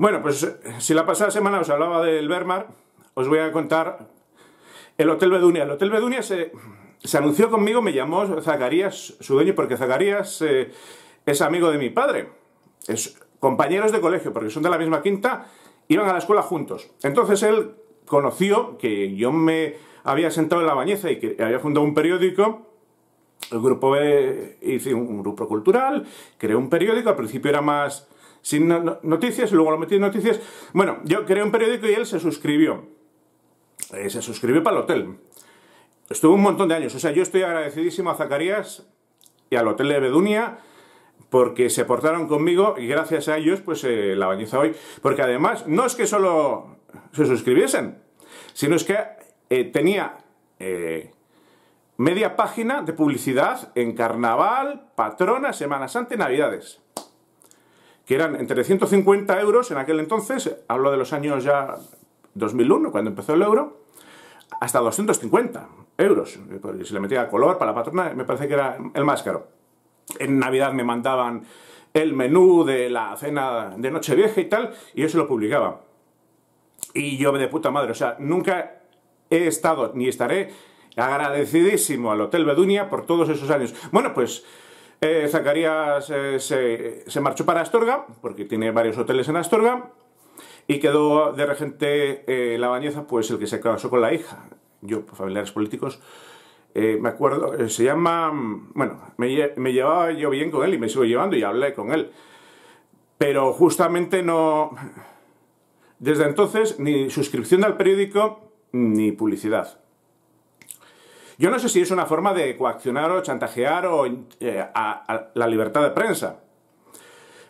Bueno, pues si la pasada semana os hablaba del Bermar, os voy a contar el Hotel Bedunia. El Hotel Bedunia se, anunció conmigo, me llamó Zacarías, su dueño, porque Zacarías eh, es amigo de mi padre. Es compañeros de colegio, porque son de la misma quinta, iban a la escuela juntos. Entonces él conoció que yo me había sentado en la bañeza y que había fundado un periódico el grupo B hice un grupo cultural, creó un periódico, al principio era más sin noticias, y luego lo metí en noticias. Bueno, yo creé un periódico y él se suscribió. Eh, se suscribió para el hotel. Estuvo un montón de años. O sea, yo estoy agradecidísimo a Zacarías y al hotel de Bedunia porque se portaron conmigo y gracias a ellos, pues eh, la bañiza hoy. Porque además, no es que solo se suscribiesen, sino es que eh, tenía media página de publicidad en carnaval, patrona, Semana Santa y Navidades que eran entre 150 euros en aquel entonces, hablo de los años ya 2001, cuando empezó el euro, hasta 250 euros. Pues, si le metía color para la patrona, me parece que era el más caro. En Navidad me mandaban el menú de la cena de Nochevieja y tal, y yo se lo publicaba. Y yo de puta madre, o sea, nunca he estado ni estaré agradecidísimo al Hotel Beduña por todos esos años. Bueno, pues eh, Zacarías eh, se, marchó para Astorga, porque tiene varios hoteles en Astorga, y quedó de regente eh, la bañeza, pues el que se casó con la hija. Yo, familiares políticos, me acuerdo, se llama... Bueno, me, llevaba yo bien con él y me sigo llevando y hablé con él. Pero justamente no... Desde entonces, ni suscripción al periódico, ni publicidad. Yo no sé si es una forma de coaccionar o chantajear o, eh, a, la libertad de prensa.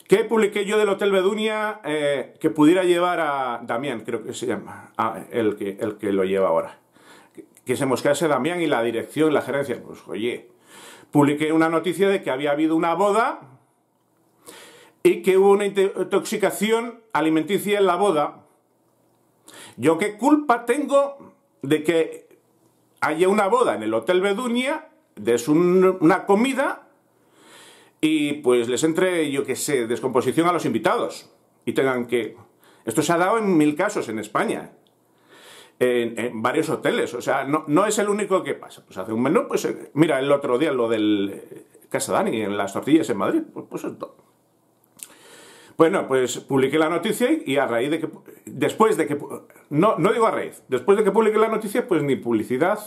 ¿Qué publiqué yo del Hotel Bedunia eh, que pudiera llevar a Damián, creo que se llama, ah, el, que, el que lo lleva ahora? Que, que se mosquease Damián y la dirección, la gerencia. Pues oye, publiqué una noticia de que había habido una boda y que hubo una intoxicación alimenticia en la boda. ¿Yo qué culpa tengo de que haya una boda en el Hotel Beduña, des una comida y pues les entre, yo qué sé, descomposición a los invitados y tengan que... Esto se ha dado en mil casos en España, en, varios hoteles, o sea, no, no, es el único que pasa. Pues hace un menú, pues eh, mira, el otro día lo del eh, Casa Dani, en las tortillas en Madrid, pues, pues todo. Bueno, pues publiqué la noticia y a raíz de que, después de que, no, no digo a raíz, después de que publiqué la noticia, pues ni publicidad,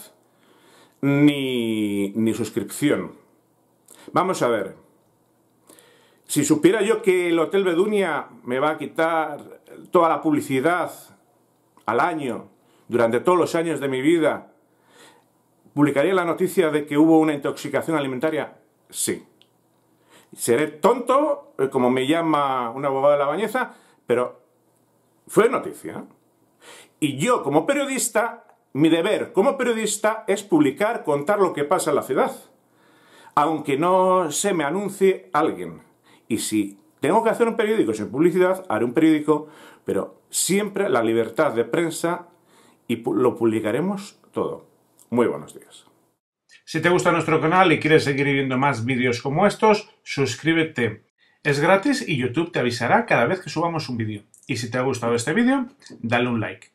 ni, ni suscripción. Vamos a ver, si supiera yo que el Hotel Bedunia me va a quitar toda la publicidad al año, durante todos los años de mi vida, ¿publicaría la noticia de que hubo una intoxicación alimentaria? Sí seré tonto, eh, como me llama una bobada de la bañeza, pero fue noticia. Y yo, como periodista, mi deber como periodista es publicar, contar lo que pasa en la ciudad, aunque no se me anuncie alguien. Y si tengo que hacer un periódico sin publicidad, haré un periódico, pero siempre la libertad de prensa y lo publicaremos todo. Muy buenos días. Si te gusta nuestro canal y quieres seguir viendo más vídeos como estos, suscríbete. Es gratis y YouTube te avisará cada vez que subamos un vídeo. Y si te ha gustado este vídeo, dale un like.